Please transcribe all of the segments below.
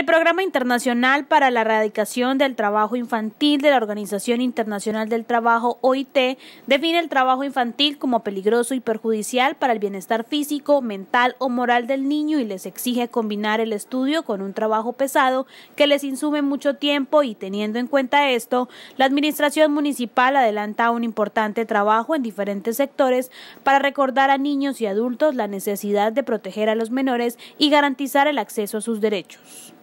El Programa Internacional para la Erradicación del Trabajo Infantil de la Organización Internacional del Trabajo, OIT, define el trabajo infantil como peligroso y perjudicial para el bienestar físico, mental o moral del niño y les exige combinar el estudio con un trabajo pesado que les insume mucho tiempo y teniendo en cuenta esto, la Administración Municipal adelanta un importante trabajo en diferentes sectores para recordar a niños y adultos la necesidad de proteger a los menores y garantizar el acceso a sus derechos.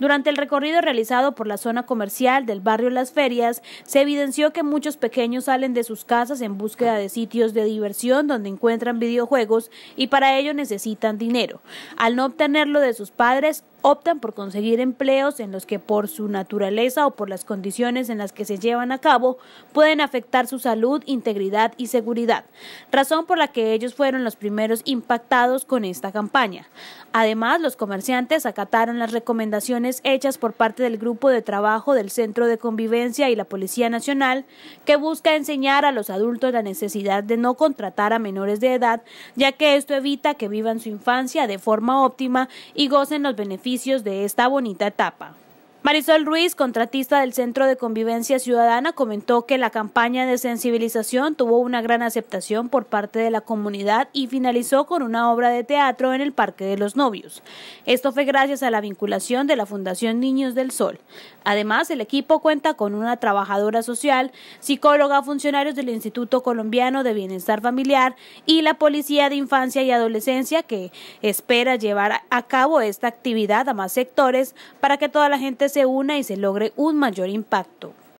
Durante el recorrido realizado por la zona comercial del barrio Las Ferias, se evidenció que muchos pequeños salen de sus casas en búsqueda de sitios de diversión donde encuentran videojuegos y para ello necesitan dinero. Al no obtenerlo de sus padres, optan por conseguir empleos en los que por su naturaleza o por las condiciones en las que se llevan a cabo pueden afectar su salud, integridad y seguridad, razón por la que ellos fueron los primeros impactados con esta campaña. Además, los comerciantes acataron las recomendaciones hechas por parte del grupo de trabajo del Centro de Convivencia y la Policía Nacional, que busca enseñar a los adultos la necesidad de no contratar a menores de edad, ya que esto evita que vivan su infancia de forma óptima y gocen los beneficios de esta bonita etapa. Marisol Ruiz, contratista del Centro de Convivencia Ciudadana, comentó que la campaña de sensibilización tuvo una gran aceptación por parte de la comunidad y finalizó con una obra de teatro en el Parque de los Novios. Esto fue gracias a la vinculación de la Fundación Niños del Sol. Además, el equipo cuenta con una trabajadora social, psicóloga, funcionarios del Instituto Colombiano de Bienestar Familiar y la Policía de Infancia y Adolescencia que espera llevar a cabo esta actividad a más sectores para que toda la gente se una y se logre un mayor impacto.